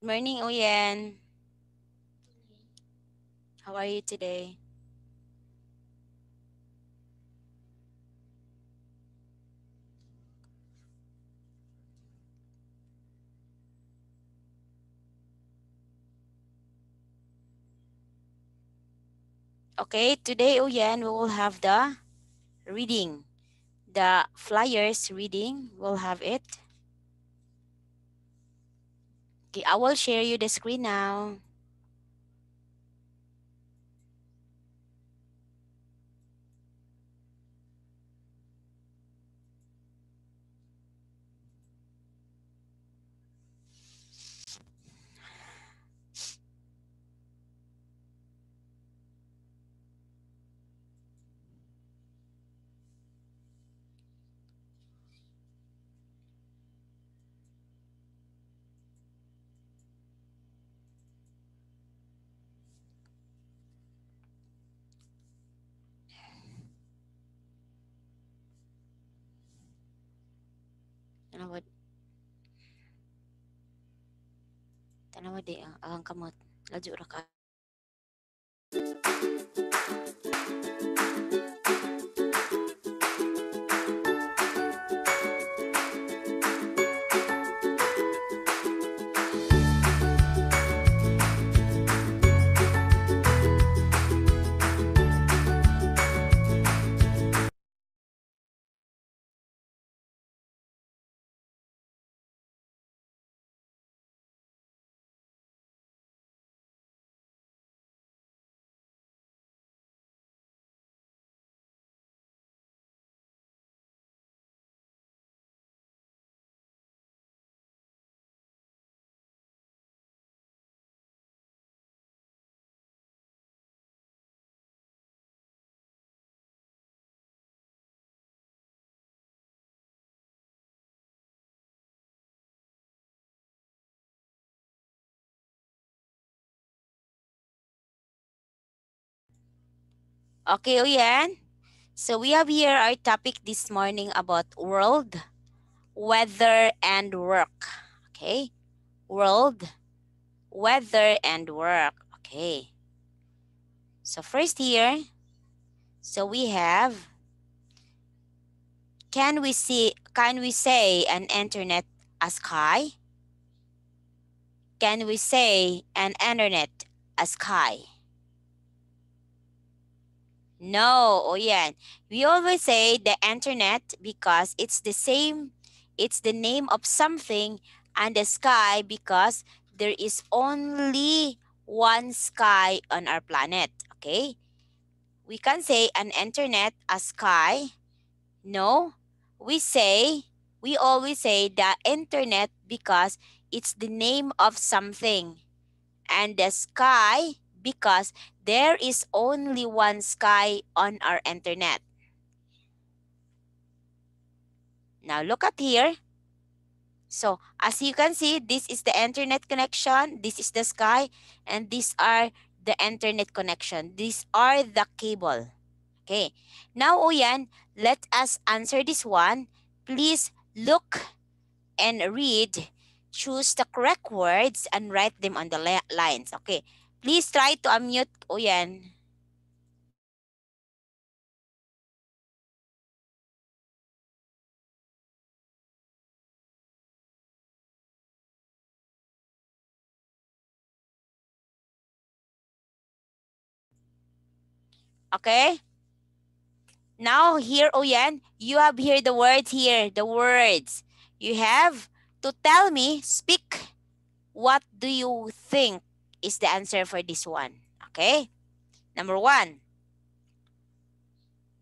Morning, Oyen. How are you today? Okay, today, Uyen, we will have the reading. The flyers reading, we'll have it. Okay, I will share you the screen now. nanti alang eh, kamu laju rakaat. Okay, Oyen. So we have here our topic this morning about world, weather, and work. Okay, world, weather, and work. Okay. So first here, so we have, can we see, can we say an internet a sky? Can we say an internet a sky? No, oh yeah. We always say the internet because it's the same, it's the name of something and the sky because there is only one sky on our planet, okay? We can say an internet, a sky. No, we say, we always say the internet because it's the name of something. And the sky because there is only one sky on our internet. Now look at here. So as you can see, this is the internet connection, this is the sky, and these are the internet connection. These are the cable. Okay. Now, Oyan, let us answer this one. Please look and read. Choose the correct words and write them on the lines. Okay. Please try to unmute ko Okay? Now, here, Oyan, oh, you have here the words here, the words. You have to tell me, speak, what do you think? is the answer for this one. Okay. Number one.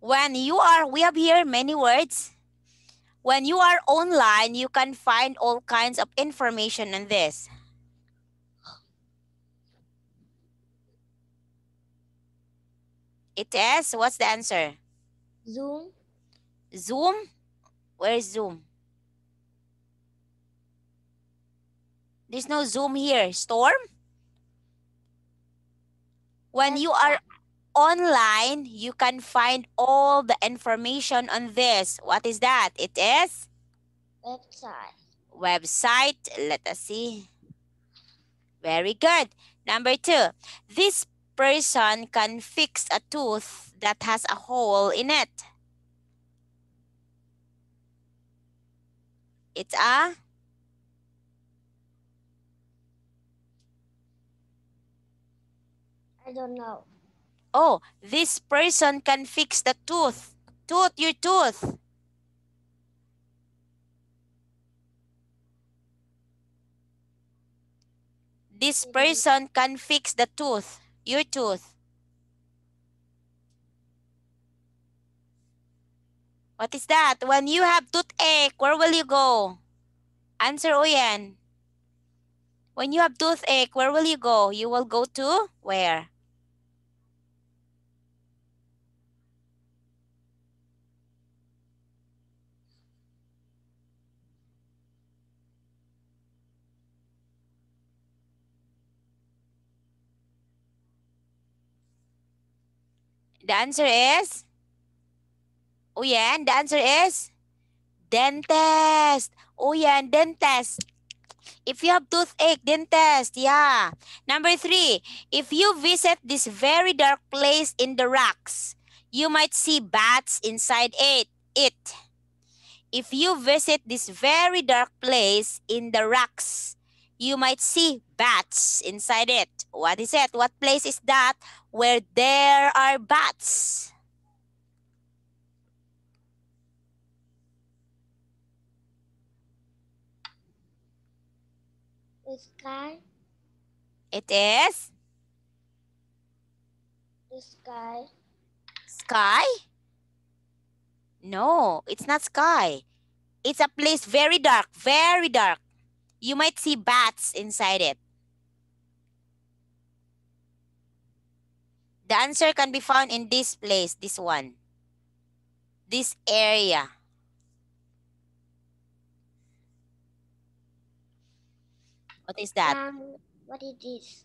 When you are, we have here many words. When you are online, you can find all kinds of information on this. It is, what's the answer? Zoom. Zoom? Where is Zoom? There's no Zoom here. Storm? When you are online, you can find all the information on this. What is that? It is? Website. Website. Let us see. Very good. Number two, this person can fix a tooth that has a hole in it. It's a? I don't know. Oh, this person can fix the tooth. Tooth, your tooth. This person can fix the tooth, your tooth. What is that? When you have toothache, where will you go? Answer Oyen. When you have toothache, where will you go? You will go to where? The answer is, oh yeah, the answer is dentist. Oh yeah, dentist. If you have toothache, dentist, yeah. Number three, if you visit this very dark place in the rocks, you might see bats inside it. it. If you visit this very dark place in the rocks, you might see bats inside it. What is it? What place is that where there are bats? The sky. It is? The sky. Sky? No, it's not sky. It's a place very dark, very dark. You might see bats inside it. The answer can be found in this place, this one. This area. What is that? Um, what is this?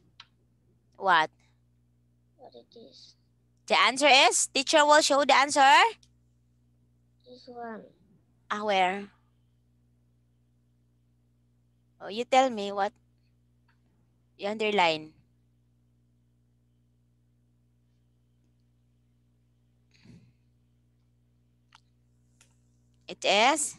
What? What is this? The answer is, teacher will show the answer. This one. Ah, where? Oh, you tell me what you underline. It is.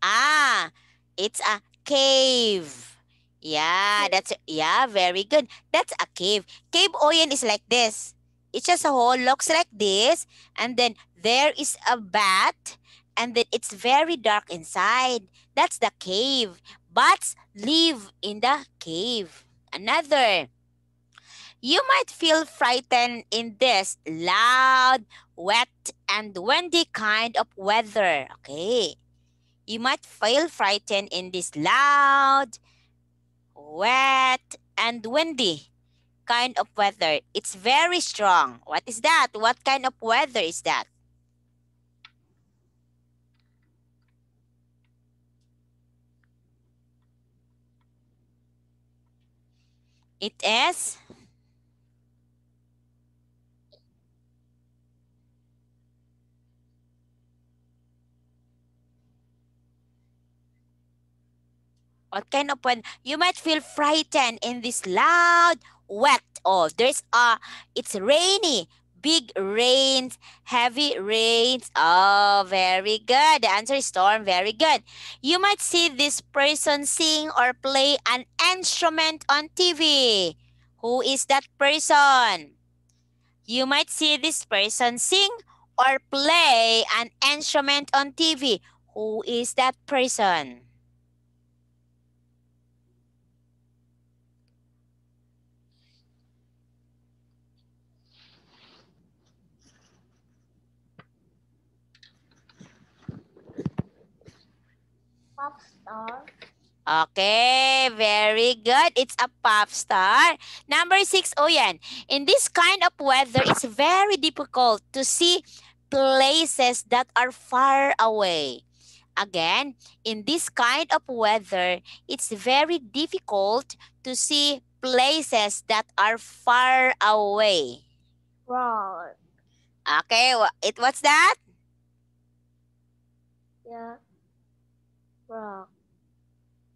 Ah, it's a cave. Yeah, that's yeah, very good. That's a cave. Cave Oyen is like this. It's just a hole, looks like this, and then there is a bat, and then it's very dark inside. That's the cave. Bats live in the cave. Another. You might feel frightened in this loud, wet, and windy kind of weather. Okay. You might feel frightened in this loud, wet, and windy kind of weather. It's very strong. What is that? What kind of weather is that? It is What kind of weather? You might feel frightened in this loud, wet. Oh, there's a, it's rainy. Big rains, heavy rains. Oh, very good. The answer is storm. Very good. You might see this person sing or play an instrument on TV. Who is that person? You might see this person sing or play an instrument on TV. Who is that person? pop star. Okay, very good. It's a pop star. Number six, Oyan. Oh, in this kind of weather, it's very difficult to see places that are far away. Again, in this kind of weather, it's very difficult to see places that are far away. Wrong. Okay, it what's that? Yeah frog.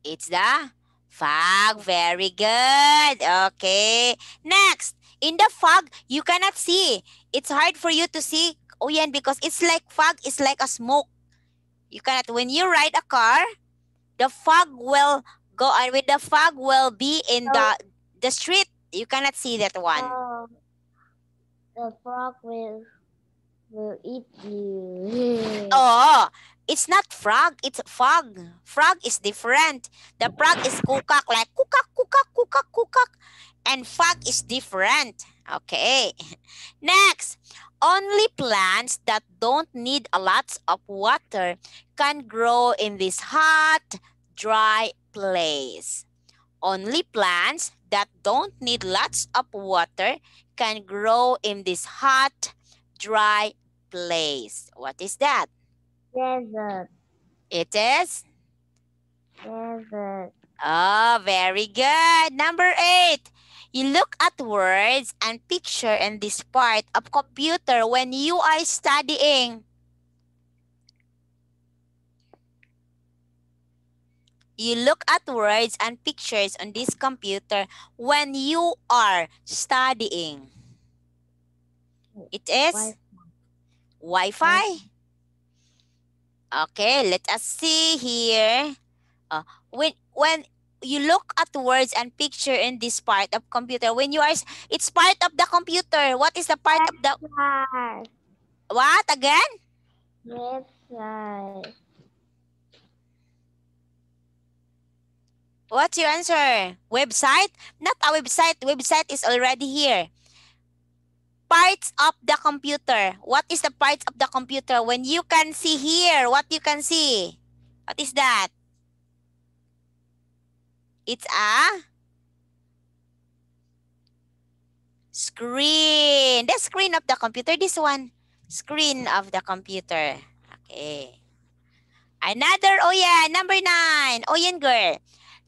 It's the fog. Very good. Okay. Next, in the fog, you cannot see. It's hard for you to see, Oyen, oh, because it's like fog. It's like a smoke. You cannot, when you ride a car, the fog will go on. with the fog will be in the oh. the street. You cannot see that one. Oh. the frog will will eat you. oh, it's not frog, it's fog. Frog is different. The frog is kukak, like kukak, kukak, kukak, kukak. And fog is different. Okay. Next, only plants that don't need a lot of water can grow in this hot, dry place. Only plants that don't need lots of water can grow in this hot, dry place. What is that? Desert. It is? Desert. Oh, very good. Number eight. You look at words and picture in this part of computer when you are studying. You look at words and pictures on this computer when you are studying. It is Wi-Fi. Wi Okay, let us see here. Uh, when when you look at words and picture in this part of computer, when you are, it's part of the computer. What is the part of the? Side. What again? Left side. What's your answer? Website? Not a website. Website is already here parts of the computer. What is the parts of the computer? When you can see here, what you can see? What is that? It's a screen. The screen of the computer, this one. Screen of the computer. Okay. Another, oh yeah, number nine. yeah, oh, girl.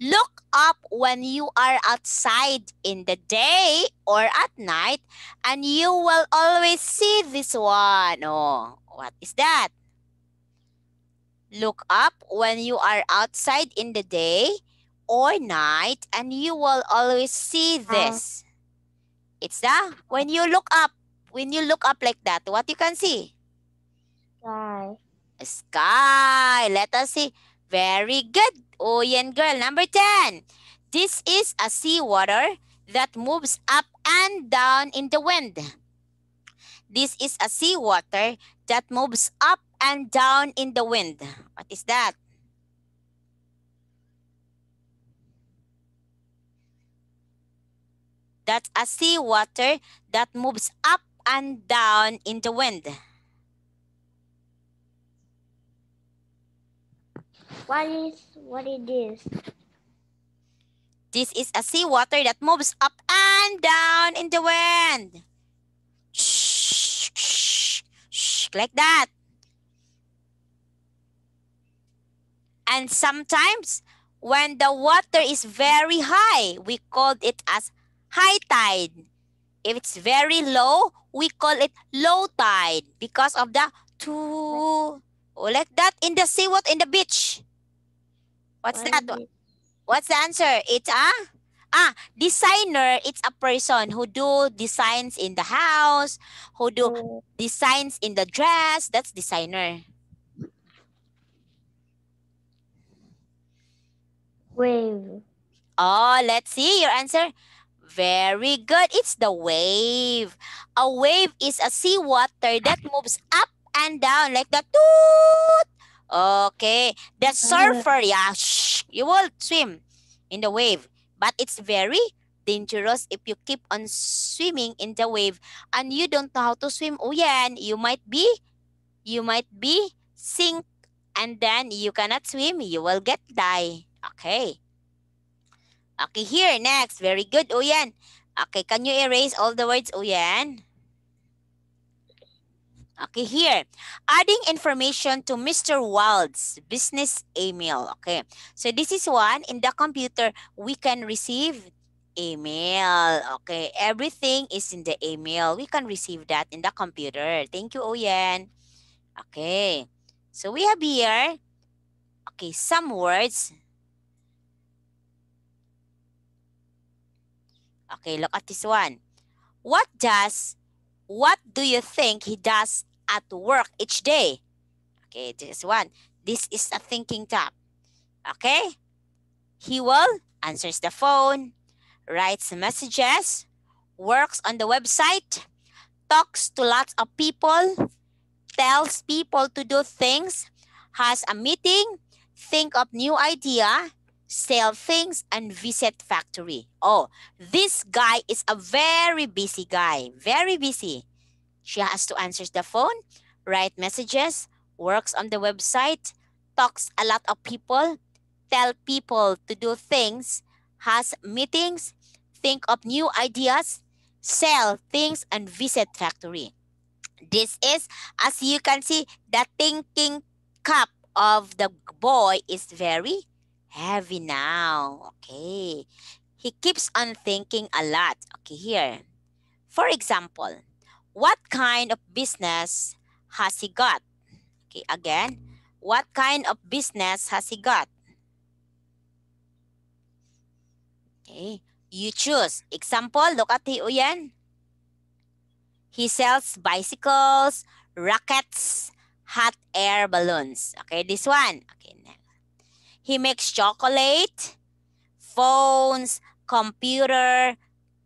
Look up when you are outside in the day or at night and you will always see this one. Oh, what is that? Look up when you are outside in the day or night and you will always see uh-huh. this. It's the when you look up, when you look up like that, what you can see? Sky. Sky. Let us see. Very good young girl. Number 10. This is a seawater that moves up and down in the wind. This is a seawater that moves up and down in the wind. What is that? That's a seawater that moves up and down in the wind. What is what it is? This is a seawater that moves up and down in the wind. Shh, shh, shh, like that. And sometimes when the water is very high, we call it as high tide. If it's very low, we call it low tide because of the two oh, like that in the seawater in the beach. What's that? What's the answer? It's a ah designer. It's a person who do designs in the house, who do Oh. designs in the dress. That's designer. Wave. Oh, let's see your answer. Very good. It's the wave. A wave is a seawater that moves up and down like the toot Okay, the uh-huh. surfer, yeah, shh, you will swim in the wave, but it's very dangerous if you keep on swimming in the wave and you don't know how to swim. Oh yeah, and you might be, you might be sink and then you cannot swim, you will get die. Okay. Okay, here next. Very good, Uyan. Oh, okay, can you erase all the words, Uyan? Oh, Okay, here. Adding information to Mr. Wild's business email. Okay, so this is one. In the computer, we can receive email. Okay, everything is in the email. We can receive that in the computer. Thank you, Oyen. Okay, so we have here, okay, some words. Okay, look at this one. What does what do you think he does at work each day? Okay, this one. This is a thinking job. Okay? He will answers the phone, writes messages, works on the website, talks to lots of people, tells people to do things, has a meeting, think of new idea, sell things, and visit factory. Oh, this guy is a very busy guy, very busy. She has to answer the phone, write messages, works on the website, talks a lot of people, tell people to do things, has meetings, think of new ideas, sell things, and visit factory. This is, as you can see, the thinking cup of the boy is very heavy now. Okay. He keeps on thinking a lot. Okay, here. For example, what kind of business has he got? Okay, again, what kind of business has he got? Okay, you choose. Example, look at the He sells bicycles, rockets, hot air balloons. Okay, this one. Okay, he makes chocolate, phones, computer,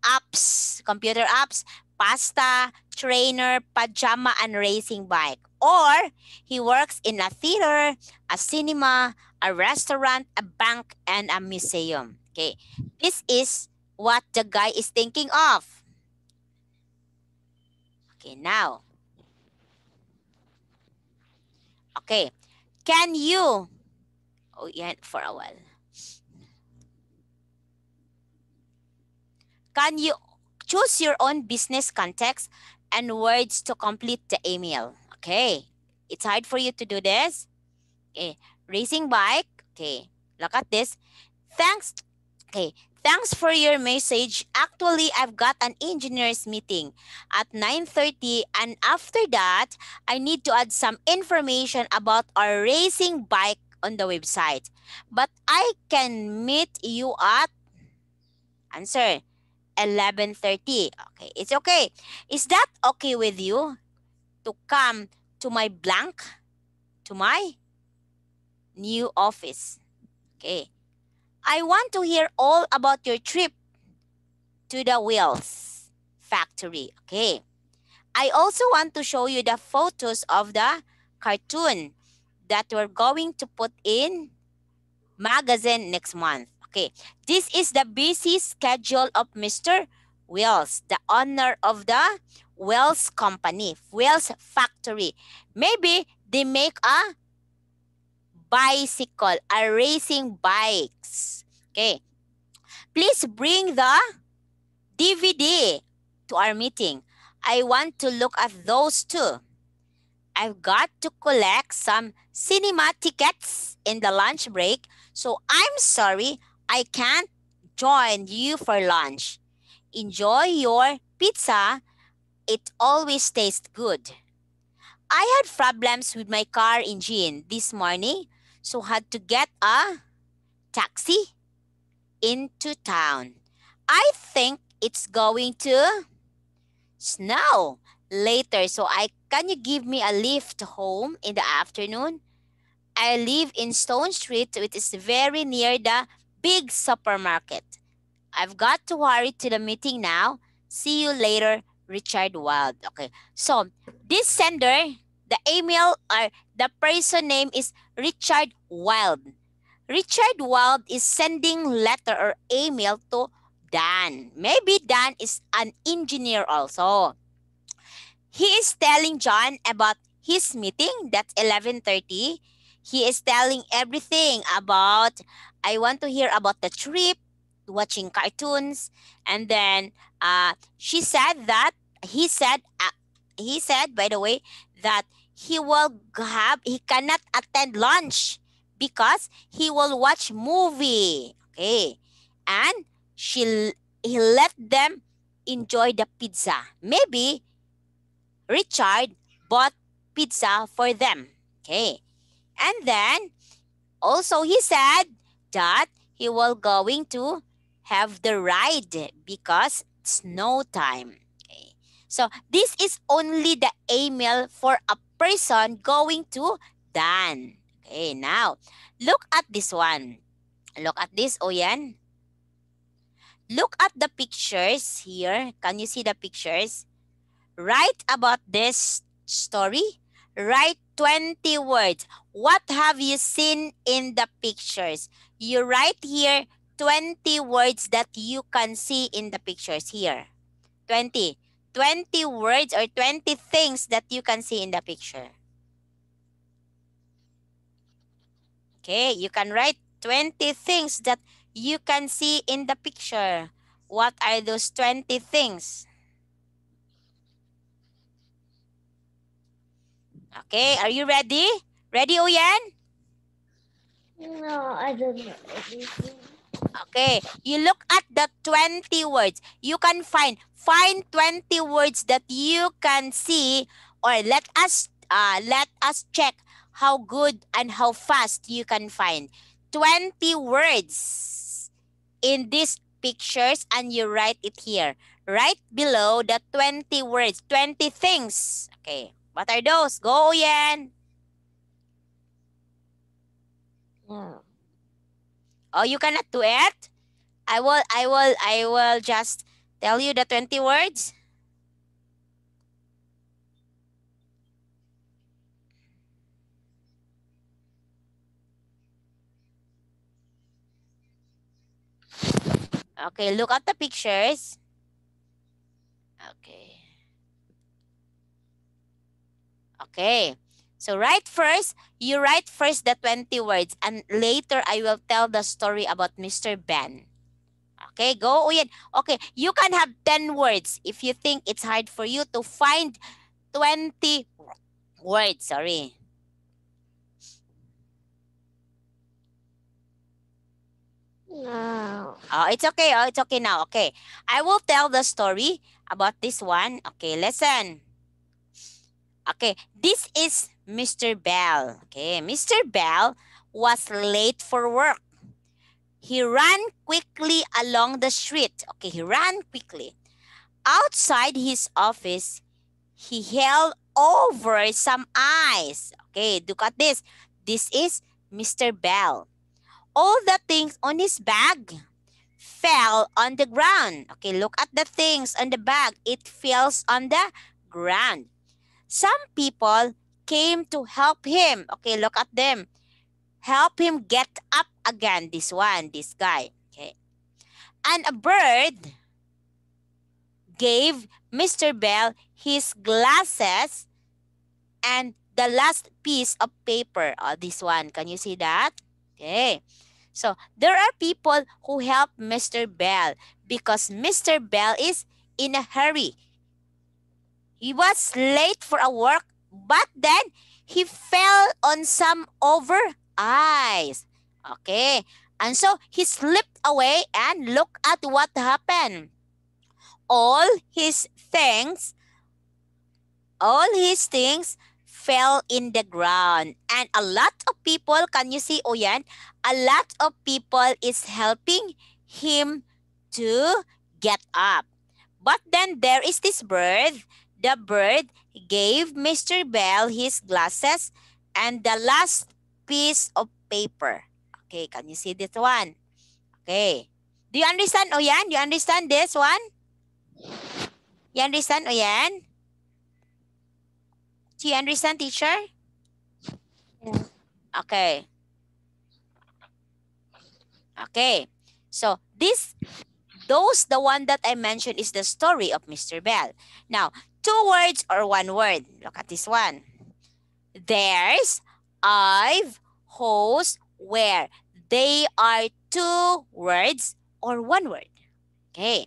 apps, computer apps, pasta, trainer, pajama, and racing bike. Or he works in a theater, a cinema, a restaurant, a bank, and a museum. Okay, this is what the guy is thinking of. Okay, now. Okay, can you yet for a while. Can you choose your own business context and words to complete the email? Okay, it's hard for you to do this. Okay, racing bike. Okay, look at this. Thanks. Okay, thanks for your message. Actually, I've got an engineer's meeting at 9.30 and after that, I need to add some information about our racing bike on the website. But I can meet you at, answer, 11.30. Okay, it's okay. Is that okay with you to come to my blank, to my new office? Okay. I want to hear all about your trip to the wheels factory. Okay. I also want to show you the photos of the cartoon that we're going to put in magazine next month. Okay, this is the busy schedule of Mr. Wells, the owner of the Wells Company, Wells Factory. Maybe they make a bicycle, a racing bikes. Okay, please bring the DVD to our meeting. I want to look at those two. I've got to collect some cinema tickets in the lunch break. So I'm sorry, I can't join you for lunch. Enjoy your pizza. It always tastes good. I had problems with my car engine this morning, so had to get a taxi into town. I think it's going to snow later. So I can you give me a lift home in the afternoon? I live in Stone Street, which is very near the big supermarket. I've got to hurry to the meeting now. See you later, Richard Wild. Okay, so this sender, the email or the person name is Richard Wild. Richard Wild is sending letter or email to Dan. Maybe Dan is an engineer also. He is telling John about his meeting that's 11:30. He is telling everything about I want to hear about the trip, watching cartoons, and then uh, she said that he said uh, he said by the way that he will have he cannot attend lunch because he will watch movie. Okay, and she he let them enjoy the pizza. Maybe Richard bought pizza for them. Okay. And then also he said that he was going to have the ride because snow time. Okay. So this is only the email for a person going to Dan. Okay, now look at this one. Look at this, Oyen. Oh, look at the pictures here. Can you see the pictures? Write about this story. Write 20 words. What have you seen in the pictures? You write here 20 words that you can see in the pictures here. 20. 20 words or 20 things that you can see in the picture. Okay, you can write 20 things that you can see in the picture. What are those 20 things? Okay, are you ready? Ready, Oyen? No, I don't know. Okay, you look at the 20 words. You can find find 20 words that you can see or let us uh, let us check how good and how fast you can find 20 words in these pictures and you write it here right below the 20 words 20 things okay what are those? Go, yen. Oh, you cannot do it? I will, I will, I will just tell you the 20 words. Okay, look at the pictures. Okay. So write first, you write first the 20 words and later I will tell the story about Mr. Ben. Okay, go Uyan. Okay, you can have 10 words if you think it's hard for you to find 20 words, sorry. No. Oh, it's okay. Oh, it's okay now. Okay. I will tell the story about this one. Okay, listen. Okay, this is Mr. Bell. Okay, Mr. Bell was late for work. He ran quickly along the street. Okay, he ran quickly. Outside his office, he held over some eyes. Okay, look at this. This is Mr. Bell. All the things on his bag fell on the ground. Okay, look at the things on the bag. It falls on the ground. Some people came to help him. Okay, look at them. Help him get up again. This one, this guy. Okay. And a bird gave Mr. Bell his glasses and the last piece of paper. Oh, this one. Can you see that? Okay. So there are people who help Mr. Bell because Mr. Bell is in a hurry. He was late for a work, but then he fell on some over ice. Okay. And so he slipped away and look at what happened. All his things, all his things fell in the ground. And a lot of people, can you see, Oyan? Oh, a lot of people is helping him to get up. But then there is this bird the bird gave Mr. Bell his glasses and the last piece of paper. Okay, can you see this one? Okay. Do you understand, Oyan? Do you understand this one? You understand, Oyan? Do you understand, teacher? Yeah. Okay. Okay. So this, those, the one that I mentioned is the story of Mr. Bell. Now, two words or one word. Look at this one. There's, I've, whose, where. They are two words or one word. Okay.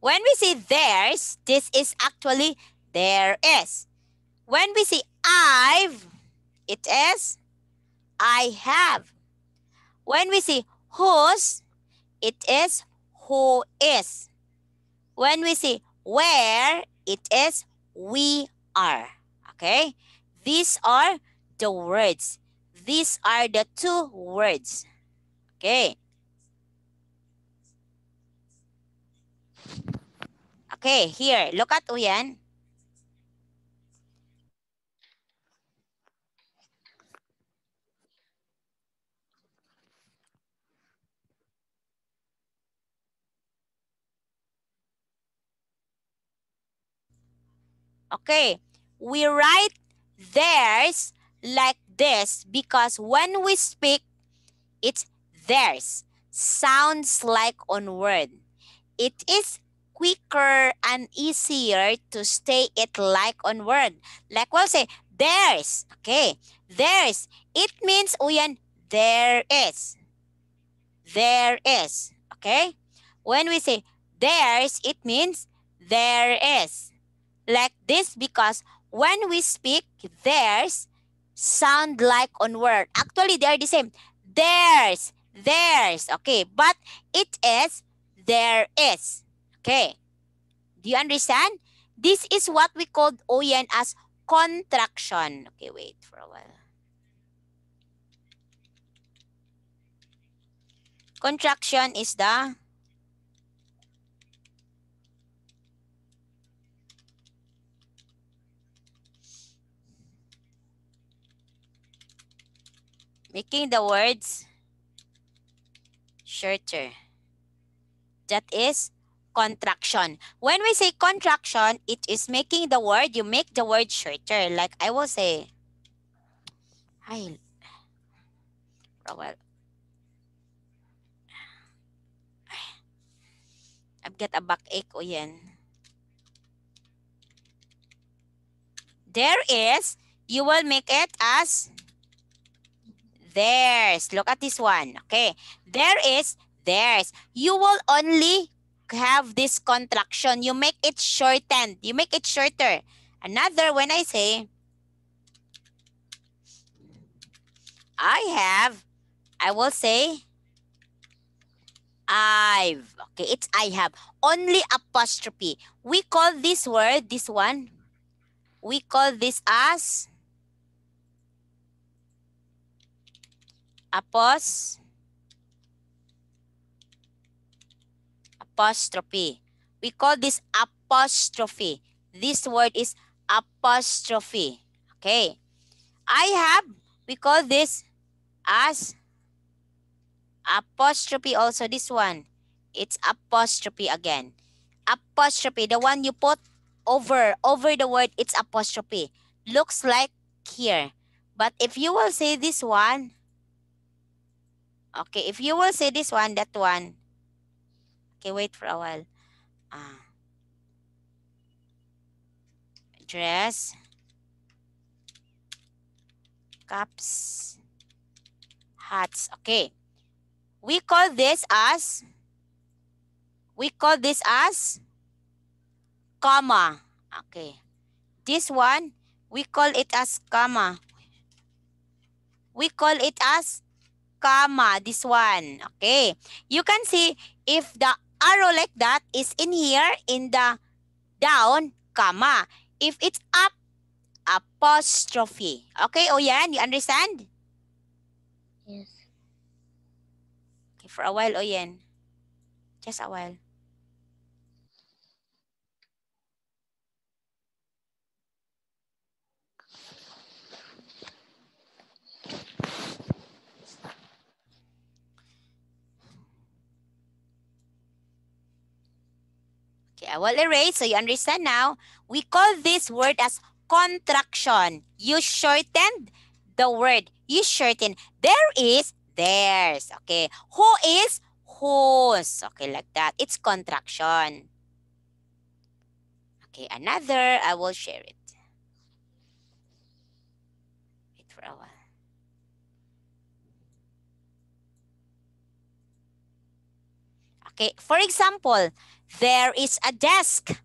When we say theirs, this is actually there is. When we say I've, it is I have. When we say whose, it is who is when we say where, it is we are. Okay? These are the words. These are the two words. Okay. Okay, here. Look at Uyan. Okay, we write theirs like this because when we speak, it's theirs. Sounds like on word. It is quicker and easier to stay it like on word. Like we'll say, theirs. Okay, theirs. It means, Uyan, there is. There is. Okay? When we say theirs, it means there is like this because when we speak, theirs sound like on word. Actually, they are the same. Theirs, theirs. Okay, but it is there is. Okay. Do you understand? This is what we called OEN as contraction. Okay, wait for a while. Contraction is the making the words shorter. That is contraction. When we say contraction, it is making the word, you make the word shorter. Like I will say, I. Well, I've got a backache o oh, yan. There is, you will make it as there's. Look at this one. Okay. There is There's. You will only have this contraction. You make it shortened. You make it shorter. Another, when I say, I have, I will say, I've. Okay, it's I have. Only apostrophe. We call this word, this one, we call this as apos apostrophe. We call this apostrophe. This word is apostrophe. Okay. I have, we call this as apostrophe also this one. It's apostrophe again. Apostrophe, the one you put over, over the word, it's apostrophe. Looks like here. But if you will say this one, Okay, if you will see this one, that one. Okay, wait for a while. Uh, dress. Cups. Hats. Okay. We call this as, we call this as comma. Okay. This one, we call it as comma. We call it as comma, this one. Okay. You can see if the arrow like that is in here in the down, comma. If it's up, apostrophe. Okay, Oyan, oh, you understand? Yes. Okay, for a while, Oyan. Oh, Just a while. Yeah, I will erase so you understand now. We call this word as contraction. You shortened the word. You shorten. There is theirs. Okay, who is whose. Okay, like that. It's contraction. Okay, another. I will share it. Wait for a while. Okay, for example, there is a desk,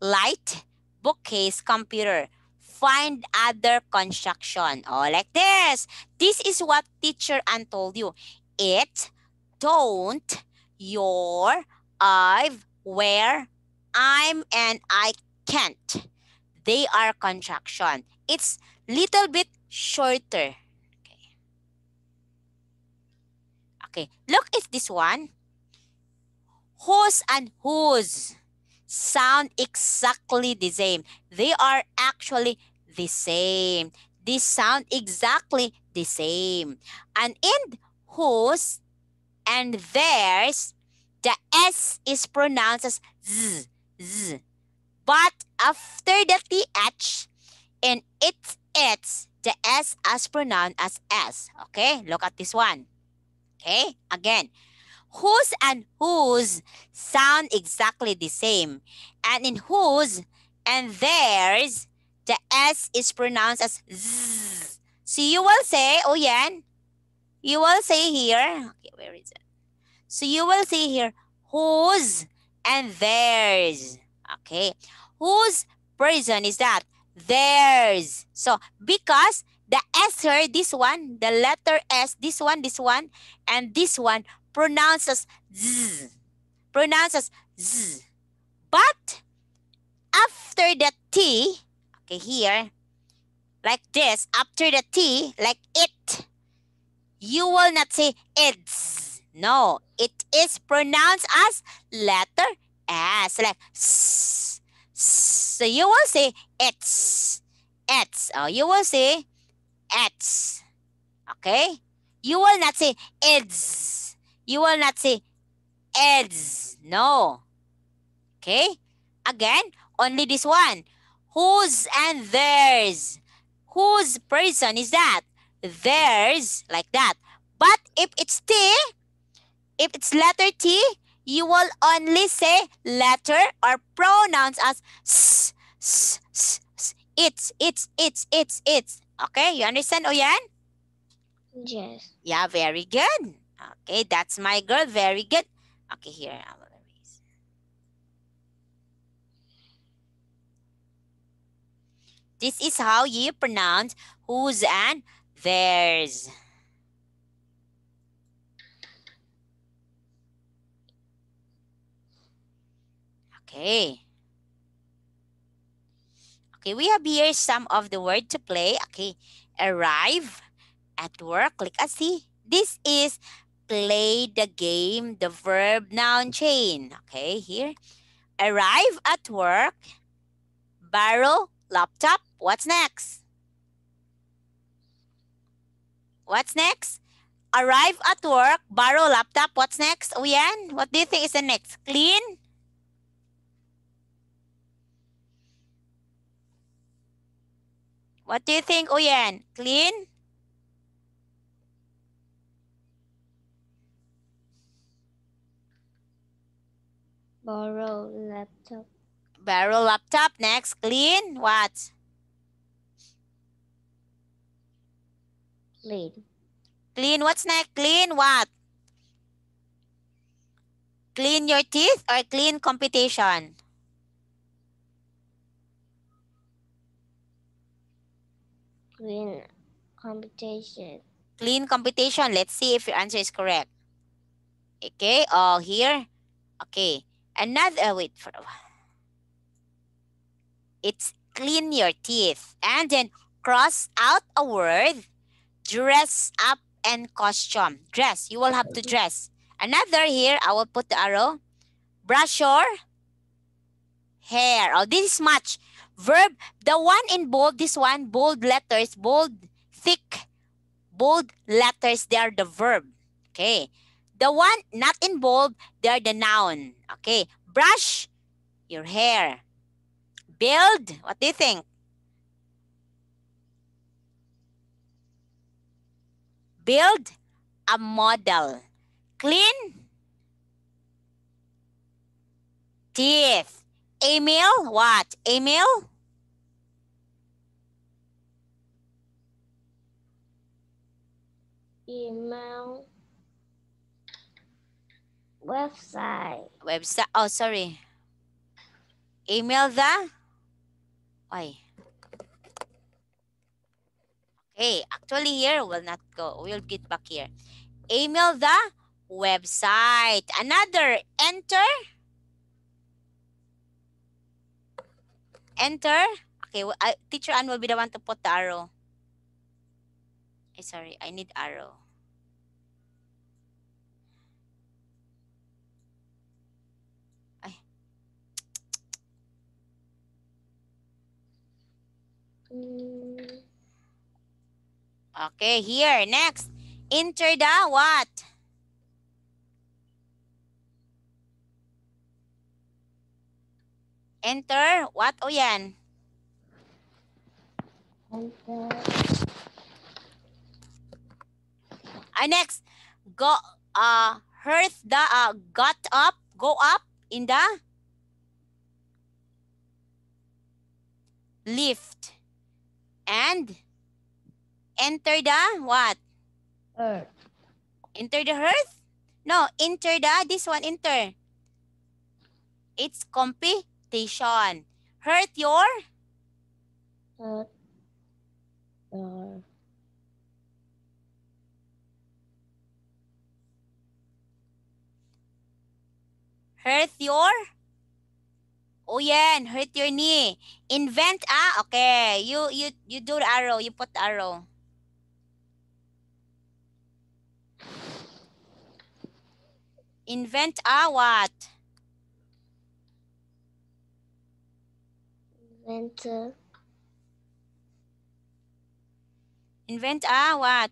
light, bookcase, computer. Find other construction. Oh, like this. This is what teacher Ann told you. It, don't, your, I've, where, I'm, and I can't. They are contraction. It's little bit shorter. Okay. Okay, look at this one. Whose and whose sound exactly the same. They are actually the same. They sound exactly the same. And in whose and theirs, the S is pronounced as Z, Z. But after the TH, in its, it's, the S as pronounced as S. Okay, look at this one. Okay, again whose and whose sound exactly the same. And in whose and theirs, the S is pronounced as Z. So you will say, oh yeah, you will say here, okay, where is it? So you will see here, whose and theirs. Okay, whose prison is that? Theirs. So because the S here, this one, the letter S, this one, this one, and this one pronounced as z, pronounced as z. But after the T, okay, here, like this, after the T, like it, you will not say it's. No, it is pronounced as letter S, like s. So you will say it's, it's. Oh, you will say it's. Okay? You will not say it's you will not say Ed's. No. Okay? Again, only this one. Whose and theirs. Whose person is that? Theirs, like that. But if it's T, if it's letter T, you will only say letter or pronouns as s, s, s, s. It's, it's, it's, it's, it's. Okay, you understand, Oyan? Yes. Yeah, very good. Okay, that's my girl. Very good. Okay, here I will erase. This is how you pronounce whose and theirs. Okay. Okay, we have here some of the word to play. Okay, arrive at work. Click and see. This is play the game, the verb noun chain. Okay, here. Arrive at work, borrow laptop. What's next? What's next? Arrive at work, borrow laptop. What's next, Uyan? What do you think is the next? Clean? What do you think, Uyan? Clean? Borrow laptop. Borrow laptop. Next, clean what? Clean. Clean. What's next? Clean what? Clean your teeth or clean competition? Clean competition. Clean competition. Let's see if your answer is correct. Okay. All here. Okay. Another, wait for a while. It's clean your teeth and then cross out a word, dress up and costume. Dress, you will have to dress. Another here, I will put the arrow. Brush your hair. Oh, this is much. Verb, the one in bold, this one, bold letters, bold, thick, bold letters, they are the verb. Okay. The one not involved, they're the noun. Okay, brush your hair. Build, what do you think? Build a model. Clean teeth. Email. what? email? Email. Website. Website. Oh, sorry. Email the. Why? Okay, actually here will not go. We'll get back here. Email the website. Another enter. Enter. Okay, teacher Anne will be the one to put the arrow. Hey, sorry, I need arrow. Okay, here. Next. Enter the what? Enter what Oyan? Okay. Enter. Uh, next. Go uh heard the uh, got up, go up in the lift. and enter the what? Earth. Enter the earth? No, enter the, this one, enter. It's competition. Hurt your? Hurt. Uh, hurt your? Oh yeah, hurt your knee. Invent ah okay. You you you do the arrow, you put the arrow. Invent ah what? Invent Invent ah what?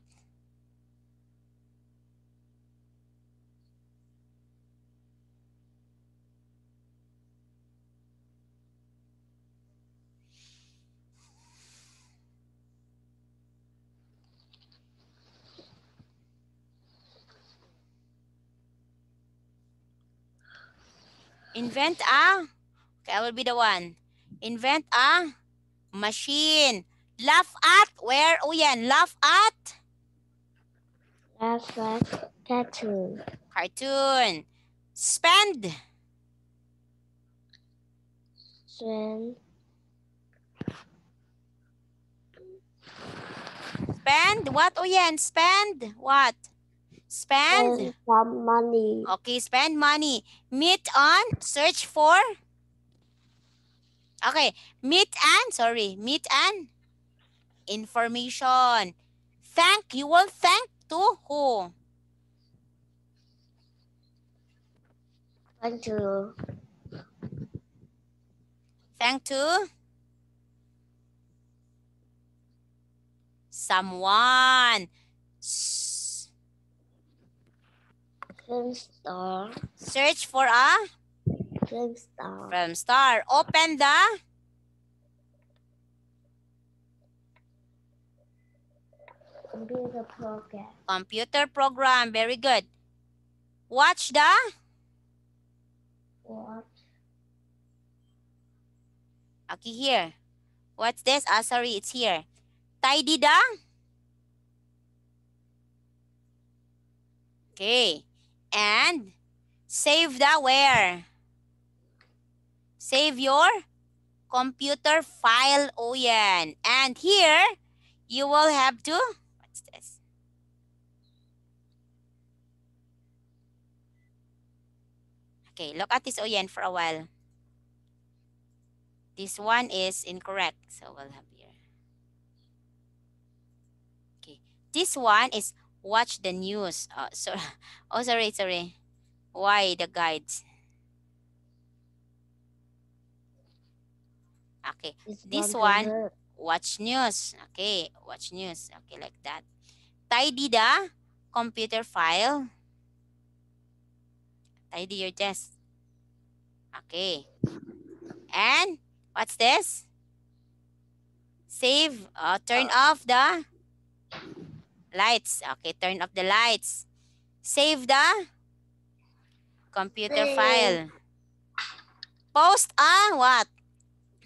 Invent a, okay, I will be the one. Invent a machine. Laugh at, where, oh yeah, laugh at? Laugh at cartoon. Cartoon. Spend. Spend. Spend what, oh and Spend what? Spend? Some money. Okay, spend money. Meet on, search for? Okay, meet and, sorry, meet and information. Thank, you will thank to who? Thank to. Thank to? Someone. Film star. Search for a? Film star. Film star. Open the? Computer program. Computer program. Very good. Watch the? Watch. Okay, here. What's this? Ah, sorry, it's here. Tidy the? Okay and save the where. Save your computer file, Oyen. Oh and here, you will have to, what's this? Okay, look at this, Oyen, oh for a while. This one is incorrect, so we'll have here. Okay, this one is watch the news. Oh, oh sorry, sorry. Why the guides? Okay, it's this one, watch news. Okay, watch news. Okay, like that. Tidy the computer file. Tidy your desk. Okay. And what's this? Save, oh, uh, turn off the lights. Okay, turn off the lights. Save the computer Save. file. Post a what?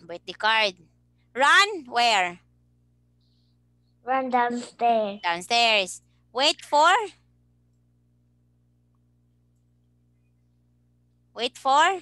Birthday card. Run where? Run downstairs. Downstairs. Wait for? Wait for?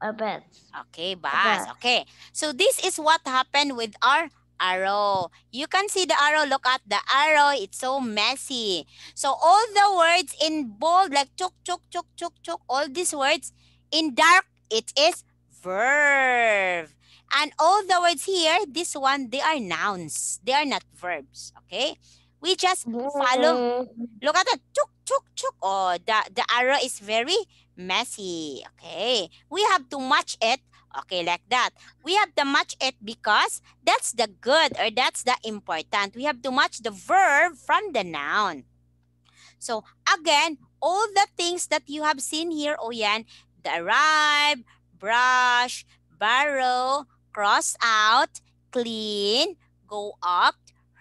A bit. Okay, bus. Okay. So this is what happened with our arrow. You can see the arrow. Look at the arrow. It's so messy. So all the words in bold, like chuk, chuk, chuk, chuk, chuk, all these words in dark, it is verb. And all the words here, this one, they are nouns. They are not verbs, okay? We just follow. Mm. Look at that. Chuk, chuk, chuk. Oh, the, the arrow is very messy, okay? We have to match it Okay, like that. We have to match it because that's the good or that's the important. We have to match the verb from the noun. So again, all the things that you have seen here, Oyan, oh, arrive, brush, borrow, cross out, clean, go up,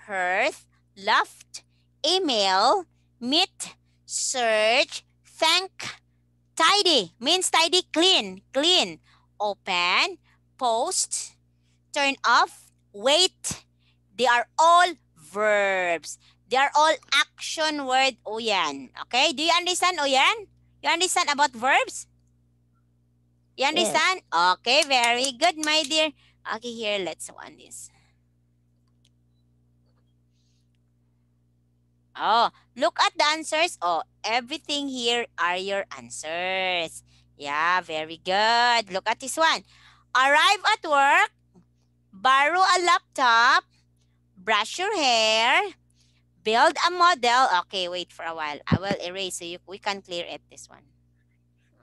hearth, left, email, meet, search, thank, tidy means tidy, clean, clean, open, post, turn off, wait. They are all verbs. They are all action word oyan. Okay? Do you understand oyan? You understand about verbs? You understand? Okay, very good, my dear. Okay, here, let's one this. Oh, look at the answers. Oh, everything here are your answers. Yeah, very good. Look at this one. Arrive at work, borrow a laptop, brush your hair, build a model. Okay, wait for a while. I will erase so you, we can clear it this one.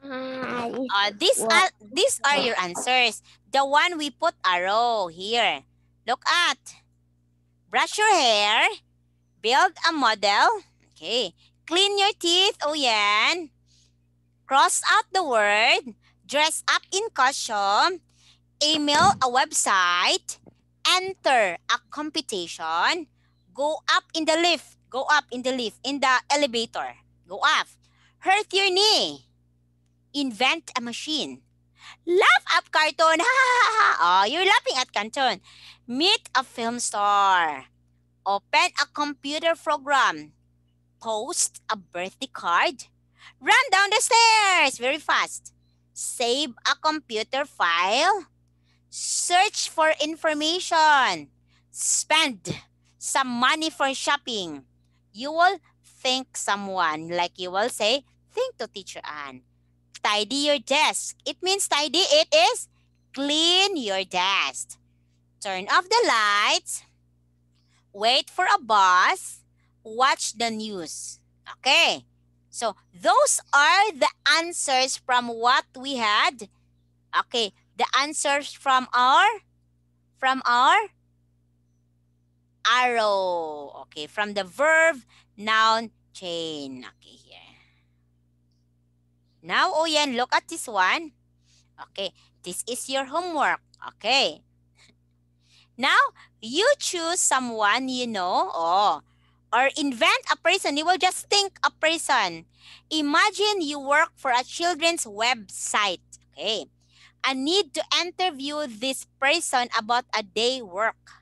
Uh, these, are, these are your answers. The one we put arrow here. Look at. Brush your hair. Build a model. Okay. Clean your teeth. Oh, yeah cross out the word, dress up in costume, email a website, enter a competition, go up in the lift, go up in the lift, in the elevator, go up, hurt your knee, invent a machine, laugh up cartoon, ha ha ha ha, oh, you're laughing at cartoon, meet a film star, open a computer program, post a birthday card, Run down the stairs very fast. Save a computer file. Search for information. Spend some money for shopping. You will thank someone. Like you will say, thank to teacher Anne. Tidy your desk. It means tidy. It is clean your desk. Turn off the lights. Wait for a bus. Watch the news. Okay. So those are the answers from what we had. Okay, the answers from our, from our arrow. Okay, from the verb, noun, chain. Okay, here. Now, Oyen, look at this one. Okay, this is your homework. Okay. Now, you choose someone you know. Oh, or invent a person. You will just think a person. Imagine you work for a children's website. Okay. I need to interview this person about a day work.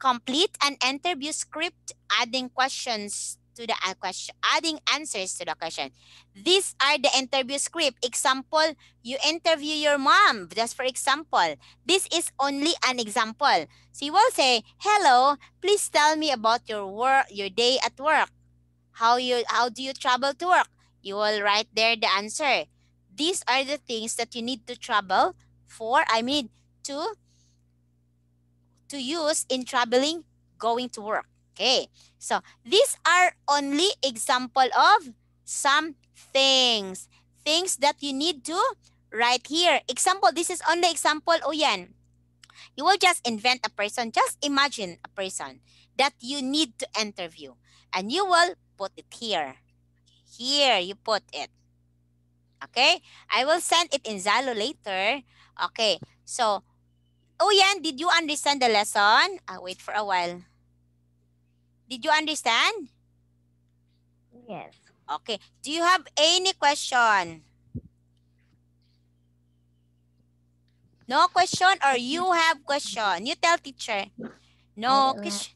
Complete an interview script adding questions to the uh, question, adding answers to the question. These are the interview script. Example, you interview your mom, just for example. This is only an example. So you will say, hello, please tell me about your work, your day at work. How, you, how do you travel to work? You will write there the answer. These are the things that you need to travel for, I mean, to, to use in traveling, going to work. Okay, so these are only example of some things. Things that you need to write here. Example, this is only example o oh, You will just invent a person. Just imagine a person that you need to interview. And you will put it here. Here you put it. Okay, I will send it in Zalo later. Okay, so Oyan, oh, did you understand the lesson? I'll ah, wait for a while. Did you understand? Yes. Okay. Do you have any question? No question or you have question? You tell teacher. No question.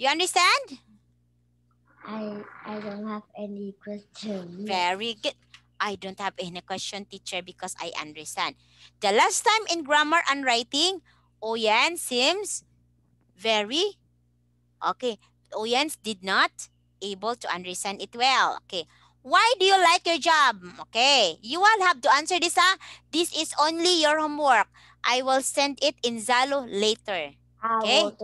You understand? I I don't have any question. Very good. I don't have any question, teacher, because I understand. The last time in grammar and writing, Oyan seems very okay. Oyens did not able to understand it well. Okay. Why do you like your job? Okay. You all have to answer this. Ah. This is only your homework. I will send it in Zalo later. Ah, okay.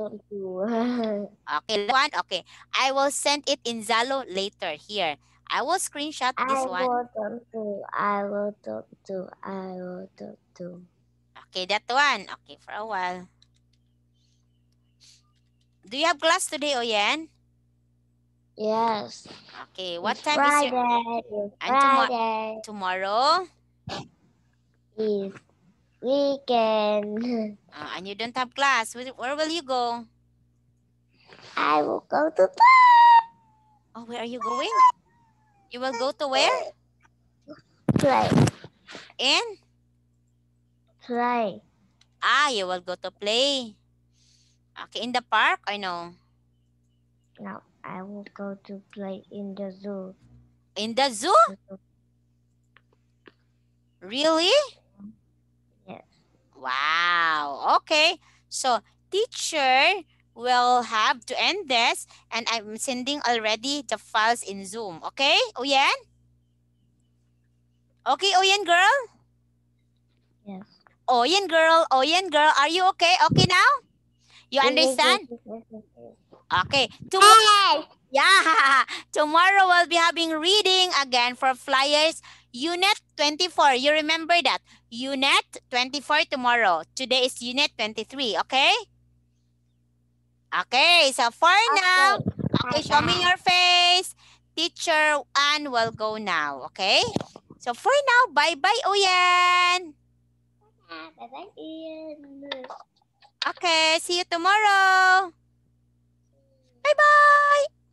okay, one. Okay. I will send it in Zalo later. Here. I will screenshot this I one. Will talk to, I will talk to. I will talk to. Okay, that one. Okay, for a while. Do you have class today, Oyen? Yes. Okay, what it's time Friday. is your... And Friday. tomorrow? Is weekend. Oh, and you don't have class. Where will you go? I will go to play. Oh, where are you going? You will go to where? Play. In? Play. Ah, you will go to play. Okay, in the park I know. No, I will go to play in the zoo. In the zoo? Really? Yes. Wow. Okay. So teacher will have to end this and I'm sending already the files in Zoom. Okay, Oyen? Okay, Oyen girl? Yes. Oyen girl, Oyen girl, are you okay? Okay now? You understand? Okay. Tomorrow, yeah. Tomorrow we'll be having reading again for flyers. Unit 24. You remember that. Unit 24 tomorrow. Today is unit 23. Okay? Okay. So for okay. now, okay, show me uh-huh. your face. Teacher Anne will go now. Okay? So for now, bye-bye, Oyen. Uh-huh. Bye-bye, Ian. Okay, see you tomorrow. Bye-bye.